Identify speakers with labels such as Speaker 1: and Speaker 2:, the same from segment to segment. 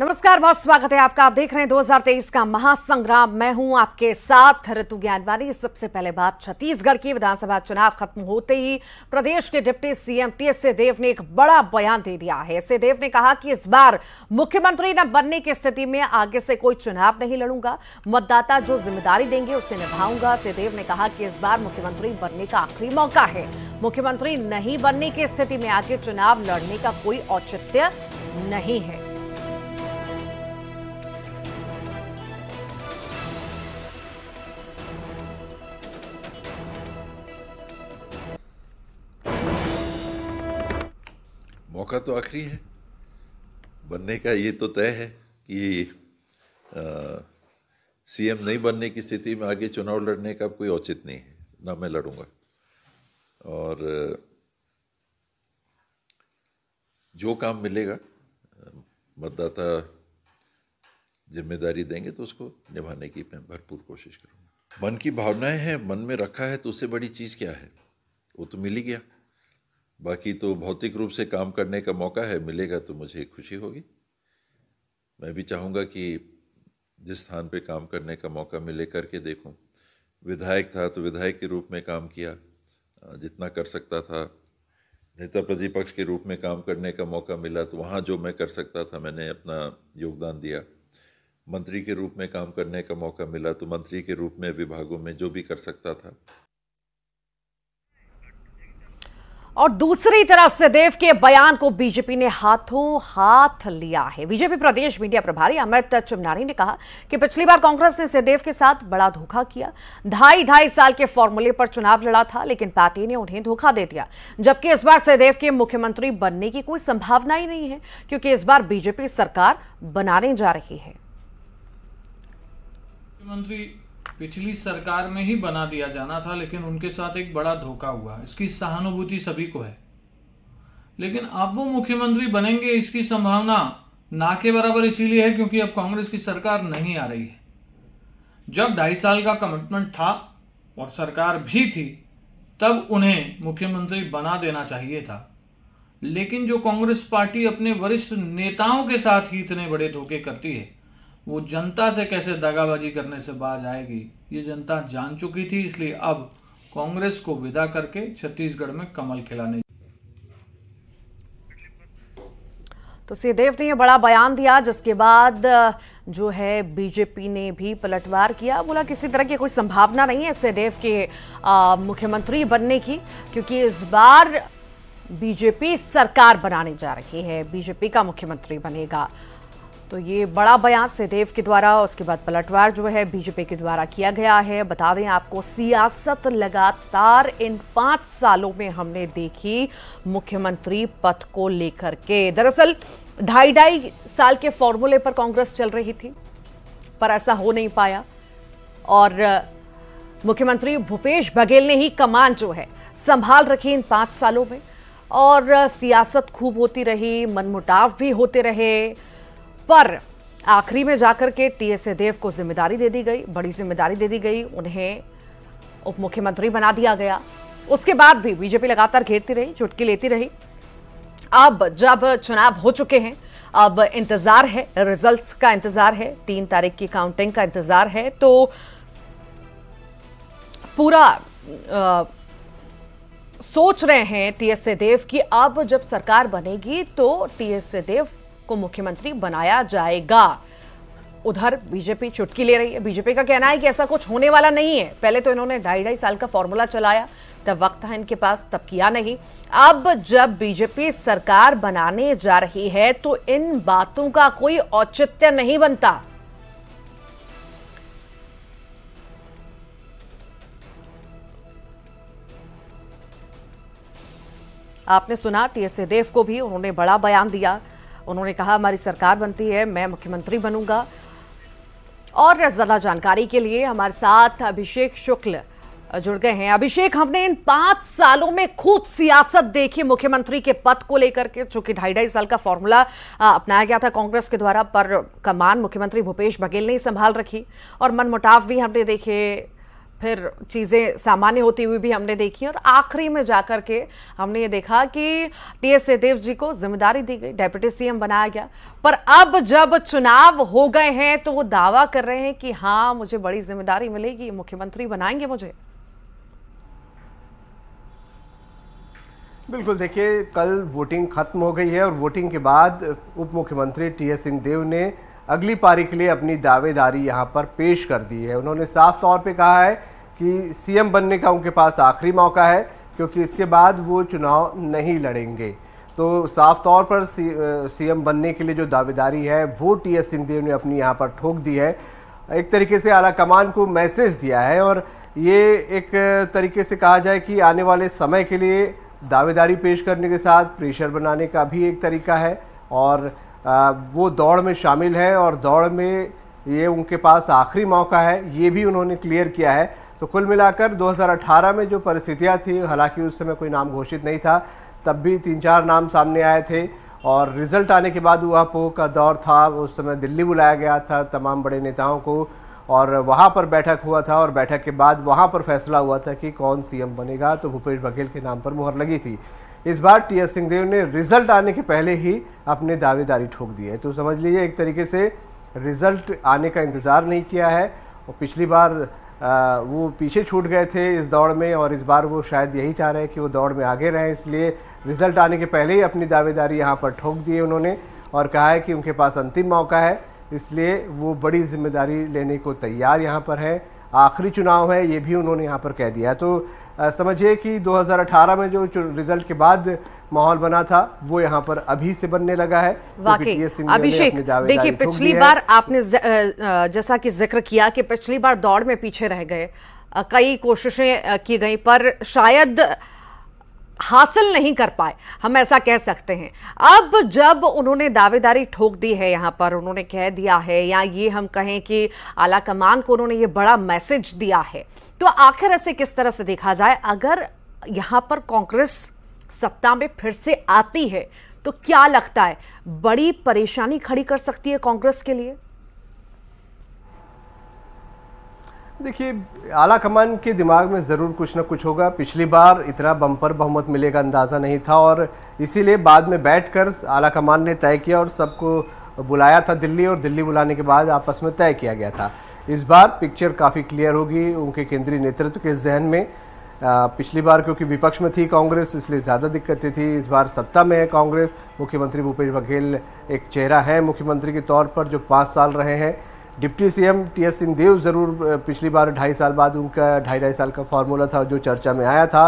Speaker 1: नमस्कार बहुत स्वागत है आपका आप देख रहे हैं 2023 का महासंग्राम मैं हूं आपके साथ ऋतु ज्ञानवानी सबसे पहले बात छत्तीसगढ़ की विधानसभा चुनाव खत्म होते ही प्रदेश के डिप्टी सीएम टीएस देव ने एक बड़ा बयान दे दिया है देव ने कहा कि इस बार मुख्यमंत्री न बनने की स्थिति में आगे से कोई चुनाव नहीं लड़ूंगा मतदाता जो जिम्मेदारी देंगे उसे निभाऊंगा सिदेव ने कहा कि इस बार मुख्यमंत्री बनने का आखिरी मौका है मुख्यमंत्री नहीं बनने की स्थिति में आगे चुनाव लड़ने का कोई औचित्य नहीं है
Speaker 2: मौका तो आखिरी है बनने का ये तो तय है कि सीएम नहीं बनने की स्थिति में आगे चुनाव लड़ने का कोई औचित नहीं है ना मैं लड़ूंगा और जो काम मिलेगा मतदाता जिम्मेदारी देंगे तो उसको निभाने की मैं भरपूर कोशिश करूँगा मन की भावनाएं हैं मन में रखा है तो उससे बड़ी चीज़ क्या है वो तो मिल ही गया बाकी तो भौतिक रूप से काम करने का मौका है मिलेगा तो मुझे खुशी होगी मैं भी चाहूँगा कि जिस स्थान पे काम करने का मौका मिले करके देखूँ विधायक था तो विधायक के रूप में काम किया जितना कर सकता था नेता प्रतिपक्ष के रूप में काम करने का मौका मिला तो वहाँ जो मैं कर सकता था मैंने अपना योगदान दिया मंत्री के रूप में काम करने का मौका मिला तो मंत्री के रूप में विभागों में जो भी कर सकता था
Speaker 1: और दूसरी तरफ सिद्धेव के बयान को बीजेपी ने हाथों हाथ लिया है बीजेपी प्रदेश मीडिया प्रभारी अमित चुमनारी ने कहा कि पिछली बार कांग्रेस ने सिद्धेव के साथ बड़ा धोखा किया ढाई ढाई साल के फॉर्मूले पर चुनाव लड़ा था लेकिन पार्टी ने उन्हें धोखा दे दिया जबकि इस बार सिदेव के मुख्यमंत्री बनने की कोई संभावना ही नहीं है क्योंकि इस बार बीजेपी सरकार बनाने जा रही है
Speaker 3: पिछली सरकार में ही बना दिया जाना था लेकिन उनके साथ एक बड़ा धोखा हुआ इसकी सहानुभूति सभी को है लेकिन अब वो मुख्यमंत्री बनेंगे इसकी संभावना ना के बराबर इसीलिए है क्योंकि अब कांग्रेस की सरकार नहीं आ रही है जब ढाई साल का कमिटमेंट था और सरकार भी थी तब उन्हें मुख्यमंत्री बना देना चाहिए था लेकिन जो कांग्रेस पार्टी अपने वरिष्ठ नेताओं के साथ ही इतने बड़े धोखे करती है वो जनता से कैसे दगाबाजी करने से बाज आएगी ये जनता जान चुकी थी इसलिए अब कांग्रेस को विदा करके छत्तीसगढ़ में कमल खिलाने
Speaker 1: तो सिंहदेव ने यह बड़ा बयान दिया जिसके बाद जो है बीजेपी ने भी पलटवार किया बोला किसी तरह की कोई संभावना नहीं है सिंहदेव के मुख्यमंत्री बनने की क्योंकि इस बार बीजेपी सरकार बनाने जा रही है बीजेपी का मुख्यमंत्री बनेगा तो ये बड़ा बयान सिदेव के द्वारा उसके बाद पलटवार जो है बीजेपी के द्वारा किया गया है बता दें आपको सियासत लगातार इन पांच सालों में हमने देखी मुख्यमंत्री पद को लेकर के दरअसल ढाई ढाई साल के फॉर्मूले पर कांग्रेस चल रही थी पर ऐसा हो नहीं पाया और मुख्यमंत्री भूपेश बघेल ने ही कमान जो है संभाल रखी इन पांच सालों में और सियासत खूब होती रही मनमुटाव भी होते रहे पर आखिरी में जाकर के टी एस देव को जिम्मेदारी दे दी गई बड़ी जिम्मेदारी दे दी गई उन्हें उप मुख्यमंत्री बना दिया गया उसके बाद भी बीजेपी लगातार घेरती रही चुटकी लेती रही अब जब चुनाव हो चुके हैं अब इंतजार है रिजल्ट्स का इंतजार है तीन तारीख की काउंटिंग का इंतजार है तो पूरा आ, सोच रहे हैं टीएसए देव की अब जब सरकार बनेगी तो टीएस देव को मुख्यमंत्री बनाया जाएगा उधर बीजेपी चुटकी ले रही है बीजेपी का कहना है कि ऐसा कुछ होने वाला नहीं है पहले तो इन्होंने ढाई ढाई साल का फॉर्मूला चलाया तब वक्त था इनके पास तब किया नहीं अब जब बीजेपी सरकार बनाने जा रही है तो इन बातों का कोई औचित्य नहीं बनता आपने सुना टीएस सिंहदेव को भी उन्होंने बड़ा बयान दिया उन्होंने कहा हमारी सरकार बनती है मैं मुख्यमंत्री बनूंगा और ज़्यादा जानकारी के लिए हमारे साथ अभिषेक शुक्ल जुड़ गए हैं अभिषेक हमने इन पांच सालों में खूब सियासत देखी मुख्यमंत्री के पद को लेकर के चूंकि ढाई ढाई साल का फॉर्मूला अपनाया गया था कांग्रेस के द्वारा पर कमान मुख्यमंत्री भूपेश बघेल ने संभाल रखी और मनमुटाव भी हमने देखे फिर चीज़ें सामान्य होती हुई भी हमने देखी और आखिरी में जाकर के हमने ये देखा कि टी एस सिंहदेव जी को जिम्मेदारी दी गई डेप्यूटी सीएम बनाया गया पर अब जब चुनाव हो गए हैं तो वो दावा कर रहे हैं कि हाँ मुझे बड़ी जिम्मेदारी मिलेगी मुख्यमंत्री बनाएंगे मुझे
Speaker 3: बिल्कुल देखिए कल वोटिंग खत्म हो गई है और वोटिंग के बाद उप मुख्यमंत्री टी एस सिंहदेव ने अगली पारी के लिए अपनी दावेदारी यहाँ पर पेश कर दी है उन्होंने साफ तौर पे कहा है कि सीएम बनने का उनके पास आखिरी मौका है क्योंकि इसके बाद वो चुनाव नहीं लड़ेंगे तो साफ तौर पर सीएम बनने के लिए जो दावेदारी है वो टी एस सिंहदेव ने अपनी यहाँ पर ठोक दी है एक तरीके से आला कमान को मैसेज दिया है और ये एक तरीके से कहा जाए कि आने वाले समय के लिए दावेदारी पेश करने के साथ प्रेशर बनाने का भी एक तरीका है और वो दौड़ में शामिल हैं और दौड़ में ये उनके पास आखिरी मौका है ये भी उन्होंने क्लियर किया है तो कुल मिलाकर 2018 में जो परिस्थितियाँ थी हालांकि उस समय कोई नाम घोषित नहीं था तब भी तीन चार नाम सामने आए थे और रिज़ल्ट आने के बाद उहापोह का दौर था उस समय दिल्ली बुलाया गया था तमाम बड़े नेताओं को और वहाँ पर बैठक हुआ था और बैठक के बाद वहाँ पर फैसला हुआ था कि कौन सीएम बनेगा तो भूपेश बघेल के नाम पर मुहर लगी थी इस बार टी एस सिंहदेव ने रिजल्ट आने के पहले ही अपने दावेदारी ठोक दी है तो समझ लीजिए एक तरीके से रिजल्ट आने का इंतज़ार नहीं किया है और पिछली बार आ, वो पीछे छूट गए थे इस दौड़ में और इस बार वो शायद यही चाह रहे हैं कि वो दौड़ में आगे रहें इसलिए रिजल्ट आने के पहले ही अपनी दावेदारी यहाँ पर ठोक दी है उन्होंने और कहा है कि उनके पास अंतिम मौका है इसलिए वो बड़ी जिम्मेदारी लेने को तैयार यहाँ पर हैं आखिरी चुनाव है ये भी उन्होंने यहाँ पर कह दिया तो समझिए कि 2018 में जो रिजल्ट के बाद माहौल बना था वो यहाँ पर अभी से बनने लगा है वाकई अभिषेक देखिए पिछली बार
Speaker 1: आपने जैसा कि जिक्र किया कि पिछली बार दौड़ में पीछे रह गए कई कोशिशें की गई पर शायद हासिल नहीं कर पाए हम ऐसा कह सकते हैं अब जब उन्होंने दावेदारी ठोक दी है यहाँ पर उन्होंने कह दिया है या ये हम कहें कि आला कमान को उन्होंने ये बड़ा मैसेज दिया है तो आखिर ऐसे किस तरह से देखा जाए अगर यहाँ पर कांग्रेस सत्ता में फिर से आती है तो क्या लगता है बड़ी परेशानी खड़ी कर सकती है कांग्रेस के लिए
Speaker 3: देखिए आला कमान के दिमाग में ज़रूर कुछ ना कुछ होगा पिछली बार इतना बम्पर बहुमत मिलेगा का अंदाज़ा नहीं था और इसीलिए बाद में बैठकर आला कमान ने तय किया और सबको बुलाया था दिल्ली और दिल्ली बुलाने के बाद आपस में तय किया गया था इस बार पिक्चर काफ़ी क्लियर होगी उनके केंद्रीय नेतृत्व के जहन में आ, पिछली बार क्योंकि विपक्ष में थी कांग्रेस इसलिए ज़्यादा दिक्कतें थी इस बार सत्ता में है कांग्रेस मुख्यमंत्री भूपेश बघेल एक चेहरा है मुख्यमंत्री के तौर पर जो पाँच साल रहे हैं डिप्टी सीएम टीएस सिंहदेव ज़रूर पिछली बार ढाई साल बाद उनका ढाई ढाई साल का फार्मूला था जो चर्चा में आया था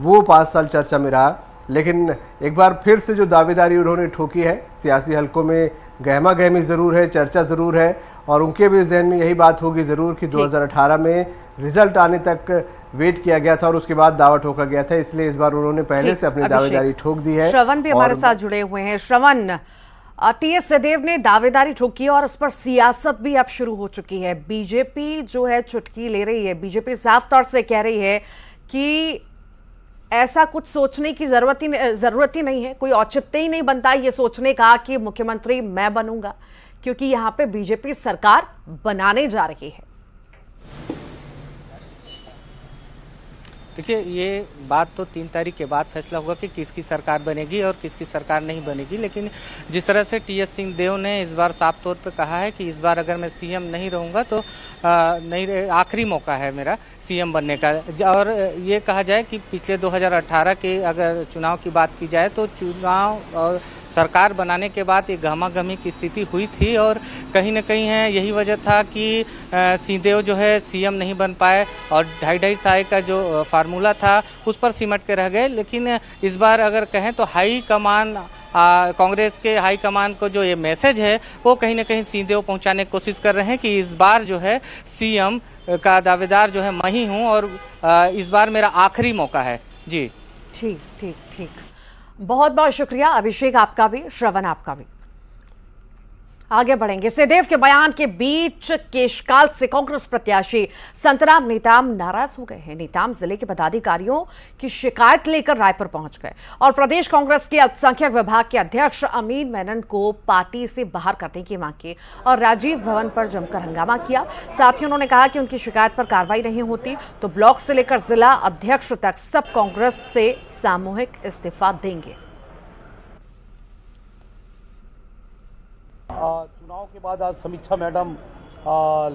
Speaker 3: वो पाँच साल चर्चा में रहा लेकिन एक बार फिर से जो दावेदारी उन्होंने ठोकी है सियासी हलकों में गहमा गहमी ज़रूर है चर्चा ज़रूर है और उनके भी जहन में यही बात होगी ज़रूर कि 2018 में रिजल्ट आने तक वेट किया गया था और उसके बाद दावा ठोका गया था इसलिए इस बार उन्होंने पहले से अपनी दावेदारी ठोक दी है श्रवण भी हमारे साथ
Speaker 1: जुड़े हुए हैं श्रवण टी एस सहदेव ने दावेदारी ठोकी और उस पर सियासत भी अब शुरू हो चुकी है बीजेपी जो है चुटकी ले रही है बीजेपी साफ तौर से कह रही है कि ऐसा कुछ सोचने की जरूरत ही जरूरत ही नहीं है कोई औचित्य ही नहीं बनता ये सोचने का कि मुख्यमंत्री मैं बनूंगा क्योंकि यहाँ पे बीजेपी सरकार बनाने जा रही है
Speaker 3: देखिए ये बात तो तीन तारीख के बाद फैसला होगा कि किसकी सरकार बनेगी और किसकी सरकार नहीं बनेगी लेकिन जिस तरह से टी एस देव ने इस बार साफ तौर पर कहा है कि इस बार अगर मैं सीएम नहीं रहूंगा तो आ, नहीं आखिरी मौका है मेरा सीएम बनने का और ये कहा जाए कि पिछले 2018 के अगर चुनाव की बात की जाए तो चुनाव और सरकार बनाने के बाद ये गहमागहमी की स्थिति हुई थी और कहीं ना कहीं है यही वजह था कि सिंहदेव जो है सीएम नहीं बन पाए और ढाई ढाई साल का जो फार्मूला था उस पर सिमट के रह गए लेकिन इस बार अगर कहें तो हाई कमान कांग्रेस के हाई कमान को जो ये मैसेज है वो कहीं ना कहीं सिंहदेव पहुंचाने की कोशिश कर रहे हैं कि इस बार जो है सीएम का दावेदार जो है मैं ही हूँ और इस बार मेरा आखिरी मौका है जी
Speaker 1: ठीक ठीक ठीक बहुत बहुत शुक्रिया अभिषेक आपका भी श्रवण आपका भी आगे बढ़ेंगे सिदेव के बयान के बीच केशकाल से कांग्रेस प्रत्याशी संतराम नेताम नाराज हो गए हैं नेताम जिले के पदाधिकारियों की शिकायत लेकर रायपुर पहुंच गए और प्रदेश कांग्रेस के अल्पसंख्यक विभाग के अध्यक्ष अमीन मेनन को पार्टी से बाहर करने की मांग की और राजीव भवन पर जमकर हंगामा किया साथ ही उन्होंने कहा कि उनकी शिकायत पर कार्रवाई नहीं होती तो ब्लॉक से लेकर जिला अध्यक्ष तक सब कांग्रेस से सामूहिक इस्तीफा देंगे
Speaker 4: चुनाव के बाद आज समीक्षा मैडम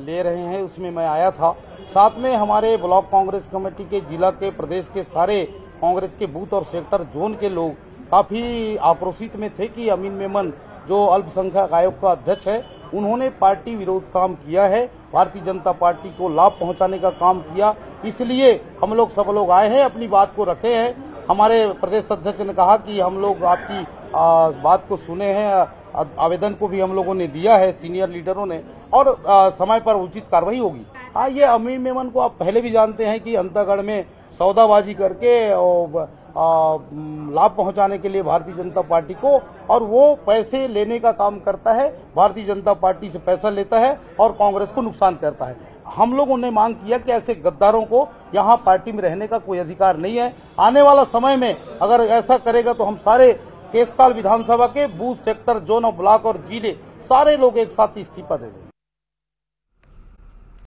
Speaker 4: ले रहे हैं उसमें मैं आया था साथ में हमारे ब्लॉक कांग्रेस कमेटी के जिला के प्रदेश के सारे कांग्रेस के बूथ और सेक्टर जोन के लोग काफ़ी आक्रोशित में थे कि अमीन मेमन जो अल्पसंख्यक आयोग का अध्यक्ष है उन्होंने पार्टी विरोध काम किया है भारतीय जनता पार्टी को लाभ पहुंचाने का काम किया इसलिए हम लोग सब लोग आए हैं अपनी बात को रखे हैं हमारे प्रदेश अध्यक्ष ने कहा कि हम लोग आपकी बात को सुने हैं आवेदन को भी हम लोगों ने दिया है सीनियर लीडरों ने और आ, समय पर उचित कार्रवाई होगी हाँ ये अमीर मेमन को आप पहले भी जानते हैं कि अंतागढ़ में सौदाबाजी करके लाभ पहुंचाने के लिए भारतीय जनता पार्टी को और वो पैसे लेने का काम करता है भारतीय जनता पार्टी से पैसा लेता है और कांग्रेस को नुकसान करता है हम लोगों ने मांग किया कि ऐसे गद्दारों को यहाँ पार्टी में रहने का कोई अधिकार नहीं है आने वाला समय में अगर ऐसा करेगा तो हम सारे केसकाल विधानसभा के बूथ सेक्टर जोन और ब्लॉक और जिले सारे लोग एक साथ इस्तीफा दे देंगे